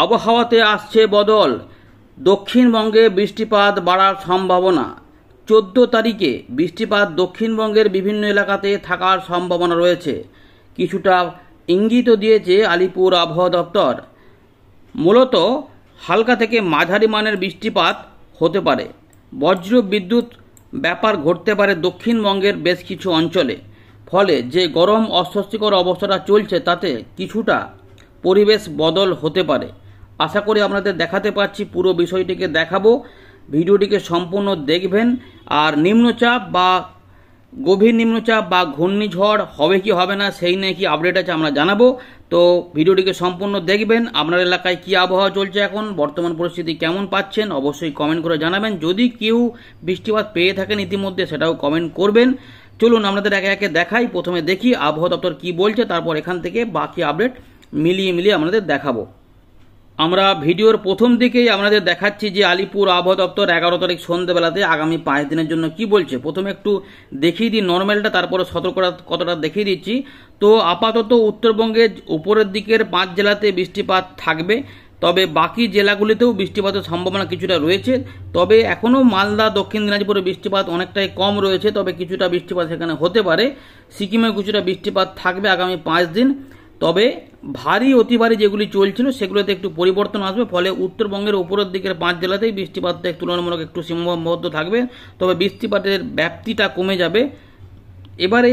আবহাওয়াতে আসছে বদল দক্ষিণবঙ্গে বৃষ্টিপাত বাড়ার সম্ভাবনা চোদ্দ তারিখে বৃষ্টিপাত দক্ষিণবঙ্গের বিভিন্ন এলাকাতে থাকার সম্ভাবনা রয়েছে কিছুটা ইঙ্গিত দিয়েছে আলিপুর আবহাওয়া দপ্তর মূলত হালকা থেকে মাঝারি মানের বৃষ্টিপাত হতে পারে বজ্র বিদ্যুৎ ব্যাপার ঘটতে পারে দক্ষিণবঙ্গের বেশ কিছু অঞ্চলে ফলে যে গরম অস্বস্তিকর অবস্থাটা চলছে তাতে কিছুটা পরিবেশ বদল হতে পারে আশা করি আপনাদের দেখাতে পারছি পুরো বিষয়টিকে দেখাবো ভিডিওটিকে সম্পূর্ণ দেখবেন আর নিম্নচাপ বা গভীর নিম্নচাপ বা ঘূর্ণিঝড় হবে কি হবে না সেই নিয়ে কি আপডেট আছে আমরা জানাবো তো ভিডিওটিকে সম্পূর্ণ দেখবেন আপনার এলাকায় কি আবহাওয়া চলছে এখন বর্তমান পরিস্থিতি কেমন পাচ্ছেন অবশ্যই কমেন্ট করে জানাবেন যদি কেউ বৃষ্টিপাত পেয়ে থাকেন ইতিমধ্যে সেটাও কমেন্ট করবেন চলুন আপনাদের একে একে দেখাই প্রথমে দেখি আবহাওয়া দপ্তর কি বলছে তারপর এখান থেকে বাকি আপডেট মিলিয়ে মিলিয়ে আপনাদের দেখাবো আমরা ভিডিওর প্রথম দিকেই আপনাদের দেখাচ্ছি যে আলিপুর আবহাওয়া দপ্তর এগারো তারিখ সন্ধ্যেবেলাতে আগামী পাঁচ দিনের জন্য কি বলছে প্রথমে একটু দেখিয়ে দিই নর্মালটা তারপরে সতর্কতা কতটা দেখিয়ে দিচ্ছি তো আপাতত উত্তরবঙ্গের উপরের দিকের পাঁচ জেলাতে বৃষ্টিপাত থাকবে তবে বাকি জেলাগুলিতেও বৃষ্টিপাতের সম্ভাবনা কিছুটা রয়েছে তবে এখনও মালদা দক্ষিণ দিনাজপুরে বৃষ্টিপাত অনেকটাই কম রয়েছে তবে কিছুটা বৃষ্টিপাত সেখানে হতে পারে সিকিমেও কিছুটা বৃষ্টিপাত থাকবে আগামী পাঁচ দিন তবে ভারী অতি ভারী যেগুলি চলছিল সেগুলোতে একটু পরিবর্তন আসবে ফলে উত্তরবঙ্গের উপরের দিকের পাঁচ জেলাতেই বৃষ্টিপাতটা তুলনামূলক একটু সীমাবদ্ধ থাকবে তবে বৃষ্টিপাতের ব্যাপ্তিটা কমে যাবে এবারে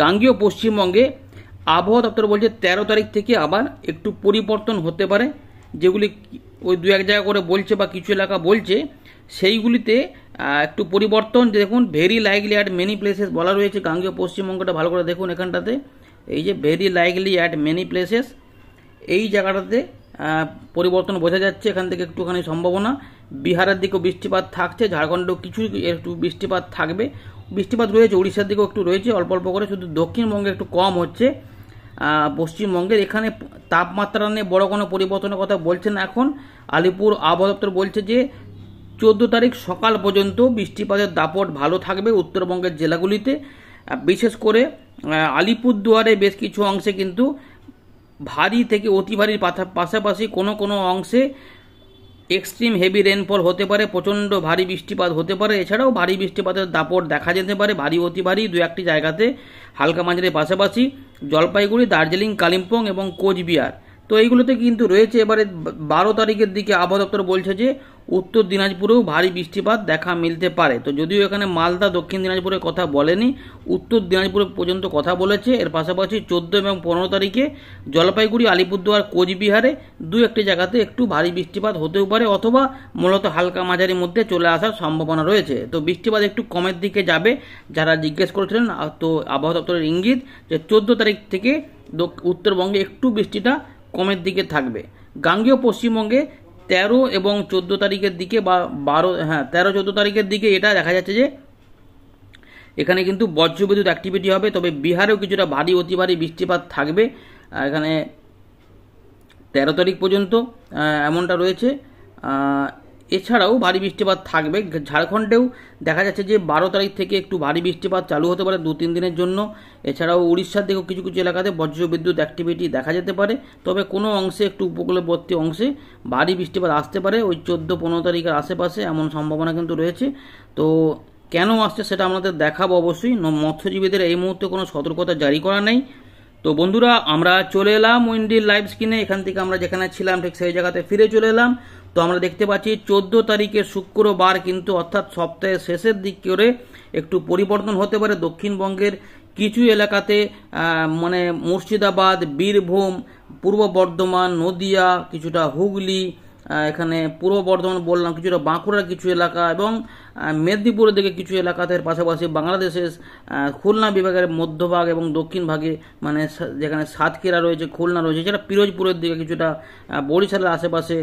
গাঙ্গীয় পশ্চিমবঙ্গে আবহাওয়া দপ্তর বলছে তেরো তারিখ থেকে আবার একটু পরিবর্তন হতে পারে যেগুলি ওই দু এক জায়গা করে বলছে বা কিছু এলাকা বলছে সেইগুলিতে একটু পরিবর্তন দেখুন very likely at many places বলা রয়েছে গাঙ্গীয় পশ্চিমবঙ্গটা ভালো করে দেখুন এখানটাতে এই যে very likely at many places এই জায়গাটাতে পরিবর্তন বোঝা যাচ্ছে এখান থেকে একটুখানি সম্ভাবনা বিহারের দিকেও বৃষ্টিপাত থাকছে ঝাড়খণ্ডেও কিছু একটু বৃষ্টিপাত থাকবে বৃষ্টিপাত রয়েছে উড়িষ্যার দিকেও একটু রয়েছে অল্প অল্প করে শুধু দক্ষিণবঙ্গে একটু কম হচ্ছে পশ্চিমবঙ্গের এখানে তাপমাত্রা নিয়ে বড়ো কোনো পরিবর্তনের কথা বলছেন এখন আলিপুর আবহাওয়া দপ্তর বলছে যে চোদ্দো তারিখ সকাল পর্যন্ত বৃষ্টিপাতের দাপট ভালো থাকবে উত্তরবঙ্গের জেলাগুলিতে বিশেষ করে আলিপুরদুয়ারে বেশ কিছু অংশে কিন্তু ভারী থেকে অতি ভারীর পাশাপাশি কোনো কোনো অংশে এক্সট্রিম হেভি রেনফল হতে পারে প্রচণ্ড ভারী বৃষ্টিপাত হতে পারে এছাড়াও ভারী বৃষ্টিপাতের দাপট দেখা যেতে পারে ভারী অতি ভারী দু একটি জায়গাতে হালকা মাঝের পাশাপাশি জলপাইগুড়ি দার্জিলিং কালিম্পং এবং কোচবিহার তো এইগুলোতে কিন্তু রয়েছে এবারে বারো তারিখের দিকে আবহাওয়া দপ্তর বলছে যে উত্তর দিনাজপুরেও ভারী বৃষ্টিপাত দেখা মিলতে পারে তো যদিও এখানে মালদা দক্ষিণ দিনাজপুরের কথা বলেনি উত্তর দিনাজপুরে পর্যন্ত কথা বলেছে এর পাশাপাশি চোদ্দো এবং পনেরো তারিখে জলপাইগুড়ি আলিপুরদুয়ার কোচবিহারে দু একটি জায়গাতে একটু ভারী বৃষ্টিপাত হতেও পারে অথবা মূলত হালকা মাঝারির মধ্যে চলে আসার সম্ভাবনা রয়েছে তো বৃষ্টিপাত একটু কমের দিকে যাবে যারা জিজ্ঞেস করেছিলেন তো আবহাওয়া দপ্তরের ইঙ্গিত যে চোদ্দো তারিখ থেকে উত্তরবঙ্গে একটু বৃষ্টিটা কমের দিকে থাকবে গাঙ্গেয় পশ্চিমবঙ্গে তেরো এবং চোদ্দো তারিখের দিকে বা বারো হ্যাঁ তেরো চোদ্দো তারিখের দিকে এটা দেখা যাচ্ছে যে এখানে কিন্তু বজ্রবিদ্যুৎ অ্যাক্টিভিটি হবে তবে বিহারেও কিছুটা ভারী অতি ভারী বৃষ্টিপাত থাকবে এখানে তেরো তারিখ পর্যন্ত এমনটা রয়েছে এছাড়াও ভারী বৃষ্টিপাত থাকবে ঝাড়খণ্ডেও দেখা যাচ্ছে যে বারো তারিখ থেকে একটু ভারী বৃষ্টিপাত চালু হতে পারে দু তিন দিনের জন্য এছাড়াও উড়িষ্যার দিকেও কিছু কিছু এলাকাতে বজ্রবিদ্যুৎ অ্যাক্টিভিটি দেখা যেতে পারে তবে কোনো অংশে একটু উপকূলবর্তী অংশে ভারী বৃষ্টিপাত আসতে পারে ওই চোদ্দো পনেরো তারিখের আশেপাশে এমন সম্ভাবনা কিন্তু রয়েছে তো কেন আসছে সেটা আমাদের দেখাবো অবশ্যই মৎস্যজীবীদের এই মুহূর্তে কোনো সতর্কতা জারি করা নেই তো বন্ধুরা আমরা চলে এলাম উইন্ডি লাইভ স্ক্রিনে এখান থেকে আমরা যেখানে ছিলাম ঠিক সেই জায়গাতে ফিরে চলে এলাম তো আমরা দেখতে পাচ্ছি চোদ্দ তারিখে শুক্রবার কিন্তু অর্থাৎ সপ্তাহের শেষের দিক করে একটু পরিবর্তন হতে পারে দক্ষিণবঙ্গের কিছু এলাকাতে মানে মুর্শিদাবাদ বীরভূম পূর্ব বর্ধমান নদিয়া কিছুটা হুগলি এখানে পূর্ব বর্ধমান বললাম কিছুটা বাঁকুড়ার কিছু এলাকা এবং মেদিনীপুরের দিকে কিছু এলাকাতে পাশাপাশি বাংলাদেশের খুলনা বিভাগের মধ্যভাগ এবং দক্ষিণ ভাগে মানে যেখানে সাতক্ষীরা রয়েছে খুলনা রয়েছে সেটা পিরোজপুরের দিকে কিছুটা বরিশালের আশেপাশে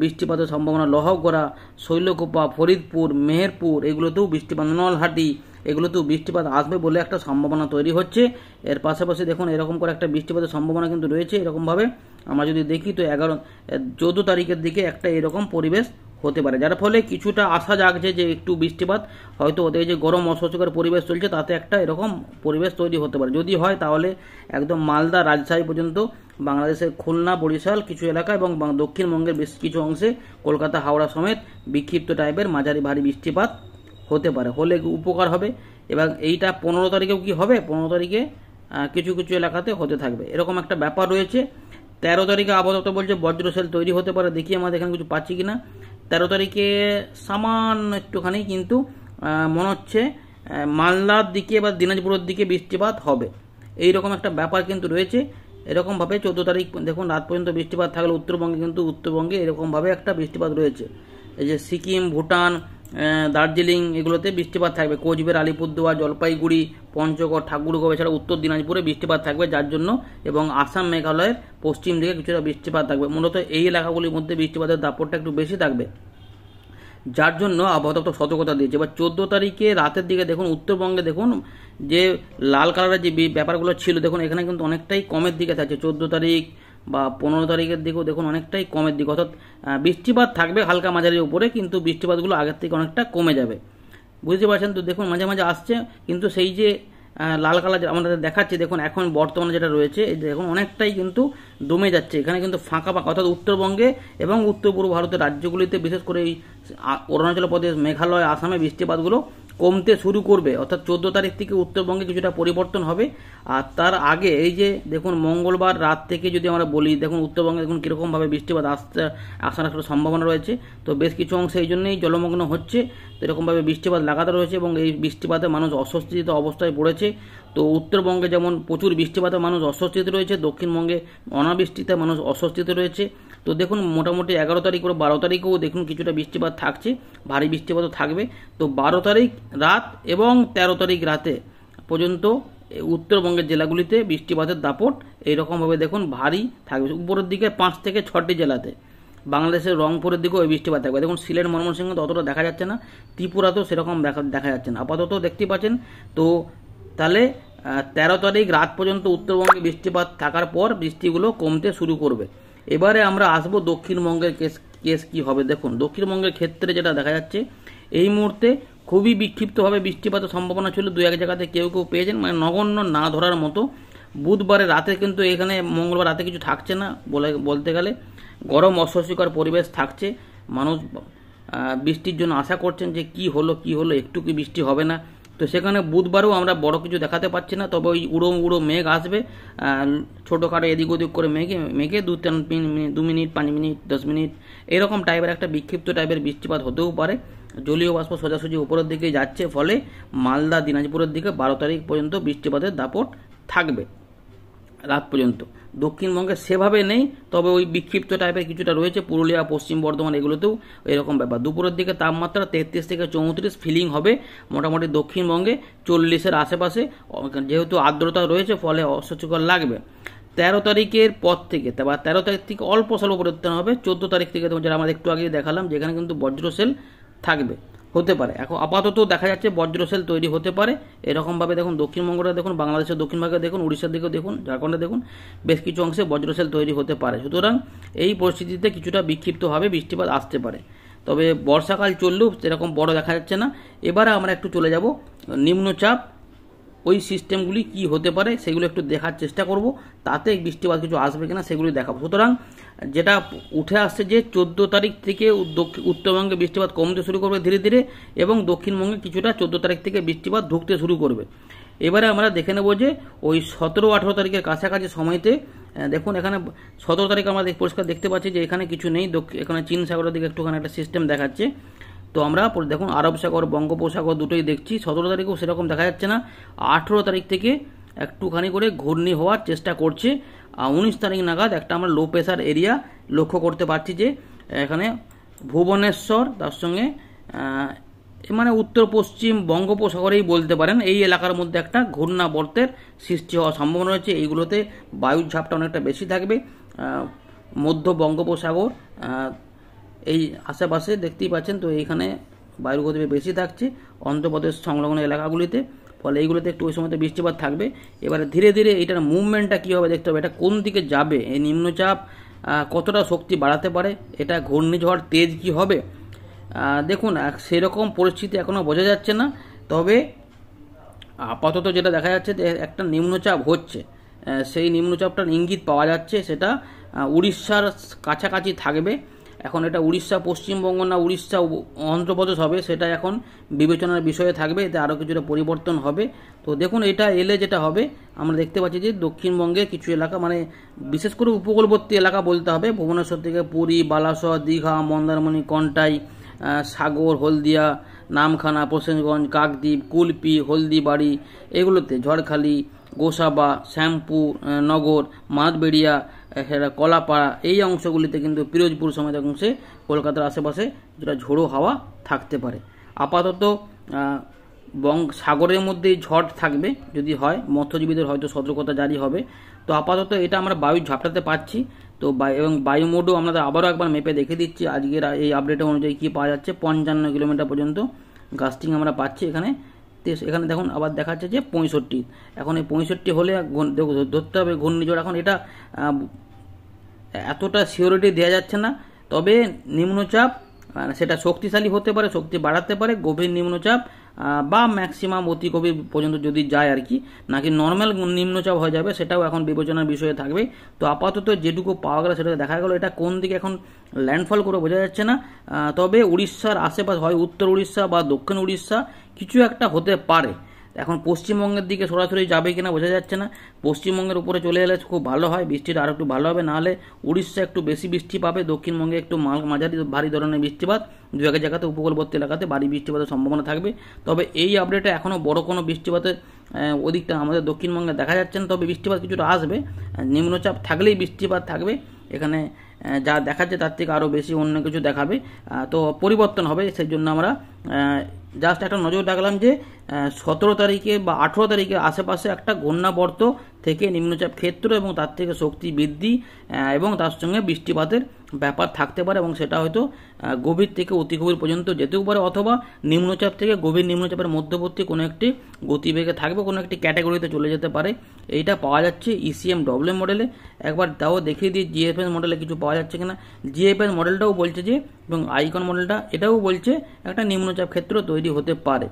বৃষ্টিপাতের সম্ভাবনা লহগড়া শৈলকুপা ফরিদপুর মেহেরপুর এগুলোতেও বৃষ্টিপাত নলহাটি এগুলোতেও বৃষ্টিপাত আসবে বলে একটা সম্ভাবনা তৈরি হচ্ছে এর পাশাপাশি দেখুন এরকম করে একটা বৃষ্টিপাতের সম্ভাবনা কিন্তু রয়েছে এরকমভাবে আমরা যদি দেখি তো এগারো চোদ্দো তারিখের দিকে একটা এরকম পরিবেশ হতে পারে যার ফলে কিছুটা আশা জাগছে যে একটু বৃষ্টিপাত হয়তো ওদের যে গরম অস্বস্তিকর পরিবেশ চলছে তাতে একটা এরকম পরিবেশ তৈরি হতে পারে যদি হয় তাহলে একদম মালদা রাজশাহী পর্যন্ত বাংলাদেশের খুলনা বরিশাল কিছু এলাকা এবং দক্ষিণবঙ্গের বেশ কিছু অংশে কলকাতা হাওড়া সমেত বিক্ষিপ্ত টাইপের মাঝারি ভারী বৃষ্টিপাত হতে পারে হলে উপকার হবে এবং এইটা পনেরো তারিখেও কি হবে পনেরো তারিখে কিছু কিছু এলাকাতে হতে থাকবে এরকম একটা ব্যাপার রয়েছে তেরো তারিখে আপাতত বলছে সেল তৈরি হতে পারে দেখি আমাদের এখানে কিছু পাচ্ছি কি না তেরো তারিখে সামান্য একটুখানি কিন্তু মনে হচ্ছে মালদার দিকে বা দিনাজপুরের দিকে বৃষ্টিপাত হবে এই রকম একটা ব্যাপার কিন্তু রয়েছে এরকমভাবে চোদ্দো তারিখ দেখুন রাত পর্যন্ত বৃষ্টিপাত থাকলে উত্তরবঙ্গে কিন্তু উত্তরবঙ্গে এরকমভাবে একটা বৃষ্টিপাত রয়েছে এই যে সিকিম ভুটান দার্জিলিং এগুলোতে বৃষ্টিপাত থাকবে কোচবিহার আলিপুরদুয়ার জলপাইগুড়ি পঞ্চগড় ঠাকুরগড় এছাড়া উত্তর দিনাজপুরে বৃষ্টিপাত থাকবে যার জন্য এবং আসাম মেঘালয়ের পশ্চিম দিকে কিছুটা বৃষ্টিপাত থাকবে মূলত এই এলাকাগুলির মধ্যে বৃষ্টিপাতের দাপটটা একটু বেশি থাকবে যার জন্য আবহাওয়া দপ্তর সতর্কতা দিয়েছে এবার চোদ্দো তারিখে রাতের দিকে দেখুন উত্তরবঙ্গে দেখুন যে লাল কালারের যে ব্যাপারগুলো ছিল দেখুন এখানে কিন্তু অনেকটাই কমের দিকে থাকছে চোদ্দ তারিখ বা পনেরো তারিখের দিকেও দেখুন অনেকটাই কমের দিকে অর্থাৎ বৃষ্টিপাত থাকবে হালকা মাঝারির উপরে কিন্তু বৃষ্টিপাতগুলো আগের থেকে অনেকটা কমে যাবে বুঝতে পারছেন তো দেখুন মাঝে মাঝে আসছে কিন্তু সেই যে লাল কালার আমাদের দেখাচ্ছে দেখুন এখন বর্তমানে যেটা রয়েছে দেখুন অনেকটাই কিন্তু দমে যাচ্ছে এখানে কিন্তু ফাঁকা ফাঁকা অর্থাৎ উত্তরবঙ্গে এবং উত্তর পূর্ব ভারতের রাজ্যগুলিতে বিশেষ করে এই অরুণাচল প্রদেশ মেঘালয় আসামে বৃষ্টিপাতগুলো কমতে শুরু করবে অর্থাৎ চোদ্দ তারিখ থেকে উত্তরবঙ্গে কিছুটা পরিবর্তন হবে আর তার আগে এই যে দেখুন মঙ্গলবার রাত থেকে যদি আমরা বলি দেখুন উত্তরবঙ্গে দেখুন কীরকমভাবে বৃষ্টিপাত আসতে আসার একটা সম্ভাবনা রয়েছে তো বেশ কিছু অংশে এই জন্যই জলমগ্ন হচ্ছে তো এরকমভাবে বৃষ্টিপাত লাগাতার রয়েছে এবং এই বৃষ্টিপাতে মানুষ অস্বস্তিত অবস্থায় পড়েছে তো উত্তরবঙ্গে যেমন প্রচুর বৃষ্টিপাতে মানুষ অস্বস্তিতে রয়েছে দক্ষিণবঙ্গে অনাবৃষ্টিতে মানুষ অস্বস্তিতে রয়েছে তো দেখুন মোটামুটি এগারো তারিখ করে বারো তারিখেও দেখুন কিছুটা বৃষ্টিপাত থাকছে ভারী বৃষ্টিপাতও থাকবে তো বারো তারিখ রাত এবং ১৩ তারিখ রাতে পর্যন্ত উত্তরবঙ্গের জেলাগুলিতে বৃষ্টিপাতের দাপট এইরকমভাবে দেখুন ভারী থাকবে উপরের দিকে পাঁচ থেকে ছটি জেলাতে বাংলাদেশের রংপুরের দিকেও ওই বৃষ্টিপাত থাকবে দেখুন সিলেট ময়মনসিংহ অতটা দেখা যাচ্ছে না ত্রিপুরাতেও সেরকম দেখা দেখা যাচ্ছে না আপাতত দেখতে পাচ্ছেন তো তাহলে তেরো তারিখ রাত পর্যন্ত উত্তরবঙ্গে বৃষ্টিপাত থাকার পর বৃষ্টিগুলো কমতে শুরু করবে এবারে আমরা আসবো দক্ষিণবঙ্গের কেস কেস কী হবে দেখুন দক্ষিণবঙ্গের ক্ষেত্রে যেটা দেখা যাচ্ছে এই মুহূর্তে খুবই বিক্ষিপ্তভাবে বৃষ্টিপাতের সম্ভাবনা ছিল দু এক জায়গাতে কেউ কেউ পেয়েছেন মানে নগণ্য না ধরার মতো বুধবারে রাতে কিন্তু এখানে মঙ্গলবার রাতে কিছু থাকছে না বলে বলতে গেলে গরম অস্বস্তিকর পরিবেশ থাকছে মানুষ বৃষ্টির জন্য আশা করছেন যে কি হলো কি হলো একটু কি বৃষ্টি হবে না তো সেখানে বুধবারও আমরা বড় কিছু দেখাতে পাচ্ছি না তবে ওই উড়ো উড়ো মেঘ আসবে ছোটোখাটো এদিক ওদিক করে মেঘে মেঘে দু তিন মিনিট দু মিনিট পাঁচ মিনিট দশ মিনিট এরকম টাইপের একটা বিক্ষিপ্ত টাইপের বৃষ্টিপাত হতেও পারে জলীয় বাষ্প সোজাসুজি উপরের দিকে যাচ্ছে ফলে মালদা দিনাজপুরের দিকে বারো তারিখ পর্যন্ত বৃষ্টিপাতের দাপট থাকবে রাত পর্যন্ত দক্ষিণবঙ্গে সেভাবে নেই তবে ওই বিক্ষিপ্ত টাইপের কিছুটা রয়েছে পুরুলিয়া পশ্চিম বর্ধমান এগুলোতেও এরকম ব্যাপার দুপুরের দিকে তাপমাত্রা তেত্রিশ থেকে চৌত্রিশ ফিলিং হবে মোটামুটি দক্ষিণবঙ্গে চল্লিশের আশেপাশে যেহেতু আর্দ্রতা রয়েছে ফলে অস্বচ্ছকর লাগবে তেরো তারিখের পর থেকে বা তেরো তারিখ থেকে অল্প স্বল্প পরিবর্তন হবে চোদ্দো তারিখ থেকে তোমার আমরা একটু আগে দেখালাম যেখানে কিন্তু বজ্রসেল থাকবে হতে পারে এখন আপাতত দেখা যাচ্ছে বজ্রশেল তৈরি হতে পারে এরকমভাবে দেখুন দক্ষিণবঙ্গটা দেখুন বাংলাদেশের দক্ষিণভাগে দেখুন উড়িষ্যার দিকে দেখুন ঝাড়খণ্ডে দেখুন বেশ কিছু অংশে বজ্রশেল তৈরি হতে পারে সুতরাং এই পরিস্থিতিতে কিছুটা বিক্ষিপ্তভাবে বৃষ্টিপাত আসতে পারে তবে বর্ষাকাল চললেও সেরকম বড় দেখা যাচ্ছে না এবারে আমরা একটু চলে যাব নিম্নচাপ ওই সিস্টেমগুলি কি হতে পারে সেগুলো একটু দেখার চেষ্টা করব তাতে বৃষ্টিপাত কিছু আসবে কিনা সেগুলি দেখাবো সুতরাং যেটা উঠে আসছে যে চোদ্দ তারিখ থেকে উত্তরবঙ্গে বৃষ্টিপাত কমতে শুরু করবে ধীরে ধীরে এবং দক্ষিণবঙ্গে কিছুটা চোদ্দ তারিখ থেকে বৃষ্টিপাত ঢুকতে শুরু করবে এবারে আমরা দেখে নেব যে ওই সতেরো আঠেরো তারিখের কাছাকাছি সময়তে দেখুন এখানে সতেরো তারিখ আমরা পরিষ্কার দেখতে পাচ্ছি যে এখানে কিছু নেই এখানে চীন সাগরের দিকে একটুখানি একটা সিস্টেম দেখাচ্ছে তো আমরা দেখুন আরব সাগর বঙ্গোপসাগর দুটোই দেখছি সতেরো তারিখেও সেরকম দেখা যাচ্ছে না আঠেরো তারিখ থেকে একটুখানি করে ঘূর্ণি হওয়ার চেষ্টা করছে উনিশ তারিখ নাগাদ একটা আমরা লো প্রেশার এরিয়া লক্ষ্য করতে পারছি যে এখানে ভুবনেশ্বর তার সঙ্গে মানে উত্তর পশ্চিম বঙ্গোপসাগরেই বলতে পারেন এই এলাকার মধ্যে একটা ঘূর্ণাবর্তের সৃষ্টি হওয়ার সম্ভাবনা রয়েছে এইগুলোতে বায়ুর ঝাপটা অনেকটা বেশি থাকবে মধ্য বঙ্গোপসাগর এই আশেপাশে দেখতেই পাচ্ছেন তো এইখানে বায়ুর গতিবেগ বেশি থাকছে অন্ধ্রপ্রদেশ সংলগ্ন এলাকাগুলিতে ফলে এইগুলোতে একটু ওই সময়তে বৃষ্টিপাত থাকবে এবারে ধীরে ধীরে এটার মুভমেন্টটা কী হবে দেখতে হবে এটা কোন দিকে যাবে এই নিম্নচাপ কতটা শক্তি বাড়াতে পারে এটা ঘূর্ণিঝড় তেজ কি হবে দেখুন সেরকম পরিস্থিতি এখনও বোঝা যাচ্ছে না তবে আপাতত যেটা দেখা যাচ্ছে যে একটা নিম্নচাপ হচ্ছে সেই নিম্নচাপটার ইঙ্গিত পাওয়া যাচ্ছে সেটা উড়িষ্যার কাছাকাছি থাকবে এখন এটা উড়িষ্যা পশ্চিমবঙ্গ না উড়িষ্যা অন্ধ্রপ্রদেশ হবে সেটা এখন বিবেচনার বিষয়ে থাকবে এতে আরও কিছুটা পরিবর্তন হবে তো দেখুন এটা এলে যেটা হবে আমরা দেখতে পাচ্ছি যে দক্ষিণবঙ্গে কিছু এলাকা মানে বিশেষ করে উপকূলবর্তী এলাকা বলতে হবে ভুবনেশ্বর থেকে পুরী বালাসর দীঘা মন্দারমণি কন্টাই সাগর হলদিয়া নামখানা প্রসেনগঞ্জ কাকদ্বীপ কুলপি হলদিবাড়ি এগুলোতে ঝড়খালি গোসাবা শ্যাম্পু নগর মাতবেড়িয়া সেটা কলাপাড়া এই অংশগুলিতে কিন্তু পিরোজপুর সমেত অংশে কলকাতার আশেপাশে যেটা ঝোড়ো হাওয়া থাকতে পারে আপাতত বং সাগরের মধ্যে ঝড় থাকবে যদি হয় মৎস্যজীবীদের হয়তো সতর্কতা জারি হবে তো আপাতত এটা আমরা বায়ু ঝাপটাতে পাচ্ছি তো এবং বায়ুমোডও আমরা আবারও একবার মেপে দেখে দিচ্ছি আজকের এই আপডেট অনুযায়ী কী পাওয়া যাচ্ছে পঞ্চান্ন কিলোমিটার পর্যন্ত গাস্টিং আমরা পাচ্ছি এখানে এখানে দেখুন আবার দেখাচ্ছে যে পঁয়ষট্টি এখন এই পঁয়ষট্টি হলে ধরতে হবে ঘূর্ণিঝড় এখন এটা এতটা সিওরিটি দেওয়া যাচ্ছে না তবে নিম্নচাপ মানে সেটা শক্তিশালী হতে পারে শক্তি বাড়াতে পারে গভীর নিম্নচাপ বা ম্যাক্সিমাম অতি পর্যন্ত যদি যায় আর কি নাকি নর্মাল নিম্নচাপ হয়ে যাবে সেটাও এখন বিবেচনার বিষয়ে থাকবে তো আপাতত যেটুকু পাওয়া গেল সেটা দেখা গেল এটা কোন দিকে এখন ল্যান্ডফল করে বোঝা যাচ্ছে না তবে উড়িষ্যার আশেপাশে হয় উত্তর উড়িষ্যা বা দক্ষিণ উড়িষ্যা কিছু একটা হতে পারে এখন পশ্চিমবঙ্গের দিকে সরাসরি যাবে কিনা বোঝা যাচ্ছে না পশ্চিমবঙ্গের উপরে চলে এলে খুব ভালো হয় বৃষ্টিটা আরও একটু ভালো হবে নাহলে উড়িষ্যা একটু বেশি বৃষ্টি পাবে দক্ষিণবঙ্গে একটু মাল মাঝারি ভারী ধরনের বৃষ্টিপাত দু এক জায়গাতে উপকূলবর্তী এলাকাতে ভারী বৃষ্টিপাতের সম্ভাবনা থাকবে তবে এই আপডেটে এখনও বড় কোনো বৃষ্টিপাতের ওদিকটা আমাদের দক্ষিণবঙ্গে দেখা যাচ্ছে না তবে বৃষ্টিপাত কিছুটা আসবে নিম্নচাপ থাকলেই বৃষ্টিপাত থাকবে এখানে যা দেখাচ্ছে তার থেকে আরও বেশি অন্য কিছু দেখাবে তো পরিবর্তন হবে সেই জন্য আমরা জাস্ট একটা নজর রাখলাম যে সতেরো তারিখে বা আঠেরো তারিখের আশেপাশে একটা গন্যাবর্ত থেকে নিম্নচাপ ক্ষেত্র এবং তার থেকে শক্তি বৃদ্ধি এবং তার সঙ্গে বৃষ্টিপাতের ব্যাপার থাকতে পারে এবং সেটা হয়তো গভীর থেকে অতি গভীর পর্যন্ত যেতেও পারে অথবা নিম্নচাপ থেকে গভীর নিম্নচাপের মধ্যবর্তী কোনো একটি গতিবেগে থাকবে কোনো একটি ক্যাটাগরিতে চলে যেতে পারে এইটা পাওয়া যাচ্ছে ইসিএম ডব্লিউ মডেলে একবার তাও দেখিয়ে দিই জিএফএস মডেলে কিছু পাওয়া যাচ্ছে কিনা জিএফএস মডেলটাও বলছে যে এবং আইকন মডেলটা এটাও বলছে একটা নিম্নচাপ ক্ষেত্র তৈরি হতে পারে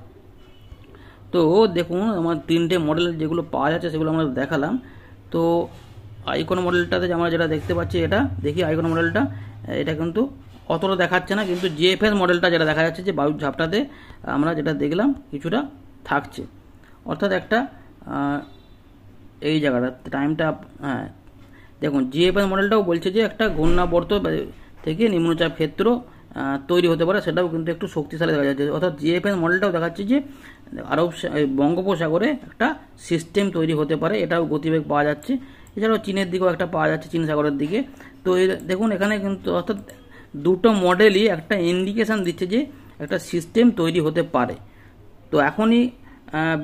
তো দেখুন আমার তিনটে মডেল যেগুলো পাওয়া যাচ্ছে সেগুলো আমরা দেখালাম তো আইকন মডেলটাতে আমরা যেটা দেখতে পাচ্ছি এটা দেখি আইকন মডেলটা এটা কিন্তু অতটা দেখাচ্ছে না কিন্তু জিএফএস মডেলটা যেটা দেখা যাচ্ছে যে বায়ুর ঝাপটাতে আমরা যেটা দেখলাম কিছুটা থাকছে অর্থাৎ একটা এই জায়গাটা টাইমটা হ্যাঁ দেখুন জিএফএস মডেলটাও বলছে যে একটা ঘূর্ণাবর্ত থেকে নিম্নচাপ ক্ষেত্র তৈরি হতে পারে সেটাও কিন্তু একটু শক্তিশালী দেখা যাচ্ছে অর্থাৎ জিএফএস মডেলটাও দেখাচ্ছে যে আরব বঙ্গোপসাগরে একটা সিস্টেম তৈরি হতে পারে এটাও গতিবেগ পাওয়া যাচ্ছে এছাড়াও চীনের দিকেও একটা পাওয়া যাচ্ছে চীন সাগরের দিকে তো দেখুন এখানে কিন্তু অর্থাৎ দুটো মডেলই একটা ইন্ডিকেশান দিচ্ছে যে একটা সিস্টেম তৈরি হতে পারে তো এখনই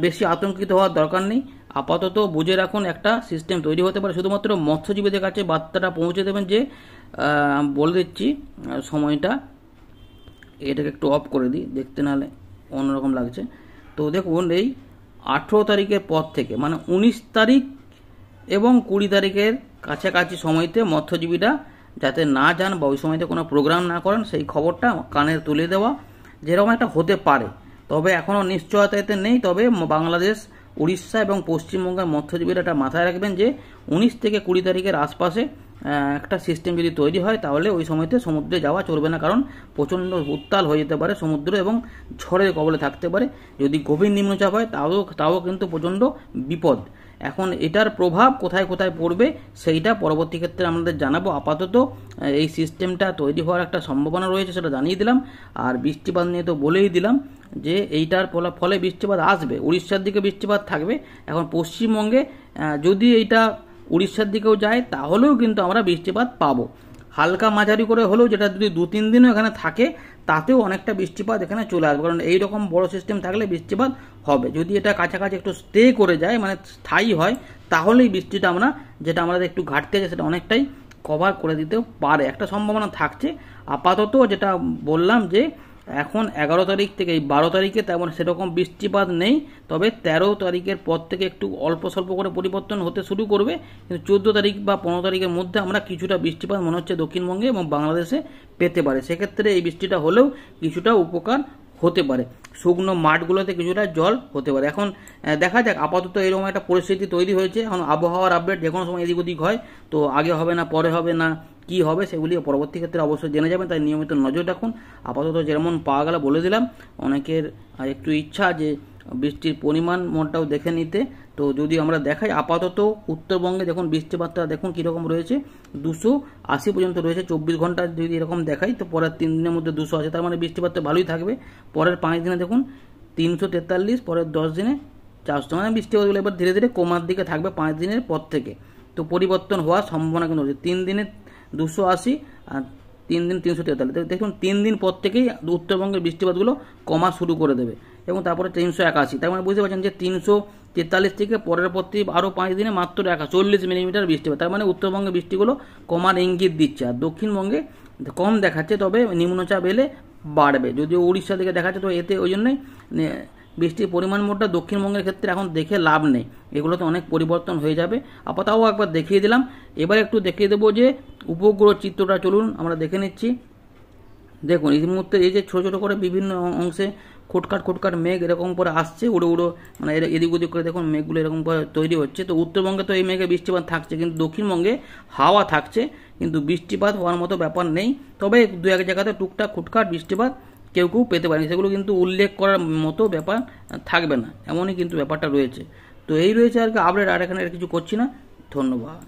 বেশি আতঙ্কিত হওয়ার দরকার নেই আপাতত বুঝে রাখুন একটা সিস্টেম তৈরি হতে পারে শুধুমাত্র মৎস্যজীবীদের কাছে বার্তাটা পৌঁছে দেবেন যে বলে দিচ্ছি সময়টা এটাকে একটু অফ করে দিই দেখতে নাহলে অন্যরকম লাগছে তো দেখুন এই আঠেরো তারিখের পর থেকে মানে উনিশ তারিখ এবং কুড়ি তারিখের কাছাকাছি সময়তে মৎস্যজীবীরা যাতে না যান বা ওই সময়তে কোনো প্রোগ্রাম না করেন সেই খবরটা কানে তুলে দেওয়া যেরকম একটা হতে পারে তবে এখনও নিশ্চয়তা এতে নেই তবে বাংলাদেশ উড়িষ্যা এবং পশ্চিমবঙ্গের মৎস্যজীবীরা এটা মাথায় রাখবেন যে উনিশ থেকে কুড়ি তারিখের আশপাশে একটা সিস্টেম যদি তৈরি হয় তাহলে ওই সময়তে সমুদ্রে যাওয়া চলবে না কারণ প্রচণ্ড উত্তাল হয়ে যেতে পারে সমুদ্র এবং ঝড়ের কবলে থাকতে পারে যদি গভীর নিম্নচাপ হয় তাও তাও কিন্তু প্রচণ্ড বিপদ এখন এটার প্রভাব কোথায় কোথায় পড়বে সেইটা পরবর্তী ক্ষেত্রে আমাদের জানাবো আপাতত এই সিস্টেমটা তৈরি হওয়ার একটা সম্ভাবনা রয়েছে সেটা জানিয়ে দিলাম আর বৃষ্টিপাত নিয়ে তো বলেই দিলাম যে এইটার ফলে বৃষ্টিপাত আসবে উড়িষ্যার দিকে বৃষ্টিপাত থাকবে এখন পশ্চিমবঙ্গে যদি এইটা উড়িষ্যার দিকেও যায় তাহলেও কিন্তু আমরা বৃষ্টিপাত পাবো হালকা মাঝারি করে হলেও যেটা যদি দু তিন দিনও এখানে থাকে তাতেও অনেকটা বৃষ্টিপাত এখানে চলে আসবে কারণ এইরকম বড় সিস্টেম থাকলে বৃষ্টিপাত হবে যদি এটা কাছাকাছি একটু স্টে করে যায় মানে স্থায়ী হয় তাহলেই বৃষ্টিটা আমরা যেটা আমাদের একটু ঘাটতে আছে সেটা অনেকটাই কভার করে দিতেও পারে একটা সম্ভাবনা থাকছে আপাতত যেটা বললাম যে এখন এগারো তারিখ থেকে এই বারো তারিখে তেমন সেরকম বৃষ্টিপাত নেই তবে তেরো তারিখের পর থেকে একটু অল্প স্বল্প করে পরিবর্তন হতে শুরু করবে কিন্তু চোদ্দো তারিখ বা পনেরো তারিখের মধ্যে আমরা কিছুটা বৃষ্টিপাত মনে হচ্ছে দক্ষিণবঙ্গে এবং বাংলাদেশে পেতে পারে সেক্ষেত্রে এই বৃষ্টিটা হলেও কিছুটা উপকার হতে পারে শুকনো মাঠগুলোতে কিছুটা জল হতে পারে এখন দেখা যাক আপাতত এরকম একটা পরিস্থিতি তৈরি হয়েছে এখন আবহাওয়ার আপডেট যে কোনো সময় এদিক ওদিক হয় তো আগে হবে না পরে হবে না কি হবে সেগুলি পরবর্তী ক্ষেত্রে অবশ্যই জেনে যাবেন তাই নিয়মিত নজর রাখুন আপাতত যেমন পাওয়া গেল বলে দিলাম অনেকের একটু ইচ্ছা যে বৃষ্টির পরিমাণ মনটাও দেখে নিতে তো যদি আমরা দেখাই আপাতত উত্তরবঙ্গে দেখুন বৃষ্টিপাতটা দেখুন কীরকম রয়েছে দুশো আশি পর্যন্ত রয়েছে চব্বিশ ঘন্টা যদি এরকম দেখাই তো পরের তিন দিনের মধ্যে দুশো আছে তার মানে বৃষ্টিপাতটা ভালোই থাকবে পরের পাঁচ দিনে দেখুন তিনশো তেতাল্লিশ পরের দশ দিনে চারশো মানে বৃষ্টিপাতগুলো এবার ধীরে ধীরে কমার দিকে থাকবে পাঁচ দিনের পর থেকে তো পরিবর্তন হওয়ার সম্ভাবনা কিন্তু রয়েছে তিন দিনে দুশো আশি আর তিন দিন তিনশো তেতাল্লিশ দেখুন তিন দিন পর থেকেই উত্তরবঙ্গের বৃষ্টিপাতগুলো কমা শুরু করে দেবে এবং তারপরে তিনশো একাশি তার মানে বুঝতে পারছেন যে তিনশো তেতাল্লিশ থেকে পরের প্রতি আরও পাঁচ দিনে মাত্র একা চল্লিশ মিলিমিটার বৃষ্টি হবে তার মানে উত্তরবঙ্গে বৃষ্টিগুলো কমার ইঙ্গিত দিচ্ছে আর দক্ষিণবঙ্গে কম দেখাচ্ছে তবে নিম্নচাপ এলে বাড়বে যদিও উড়িষ্যা থেকে দেখাচ্ছে তো এতে ওই জন্যই বৃষ্টির পরিমাণ মোটটা দক্ষিণবঙ্গের ক্ষেত্রে এখন দেখে লাভ নেই এগুলোতে অনেক পরিবর্তন হয়ে যাবে আপাতত একবার দেখিয়ে দিলাম এবার একটু দেখিয়ে দেবো যে উপগ্রহ চিত্রটা চলুন আমরা দেখে নিচ্ছি দেখুন এই মুহূর্তে এই যে ছোটো ছোটো করে বিভিন্ন অংশে খোটকাট খোটকাট মেঘ এরকম করে আসছে উড়ো উড়ো মানে এদিক ওদিক করে দেখুন মেঘগুলো এরকম করে তৈরি হচ্ছে তো উত্তরবঙ্গে তো এই মেঘে বৃষ্টিপাত থাকছে কিন্তু দক্ষিণবঙ্গে হাওয়া থাকছে কিন্তু বৃষ্টিপাত হওয়ার মতো ব্যাপার নেই তবে দু এক জায়গাতে টুকটাক খুটকাট বৃষ্টিপাত কেউ কেউ পেতে পারেন সেগুলো কিন্তু উল্লেখ করার মতো ব্যাপার থাকবে না এমনই কিন্তু ব্যাপারটা রয়েছে তো এই রয়েছে আর কি আপডেট আর এখানে কিছু করছি না ধন্যবাদ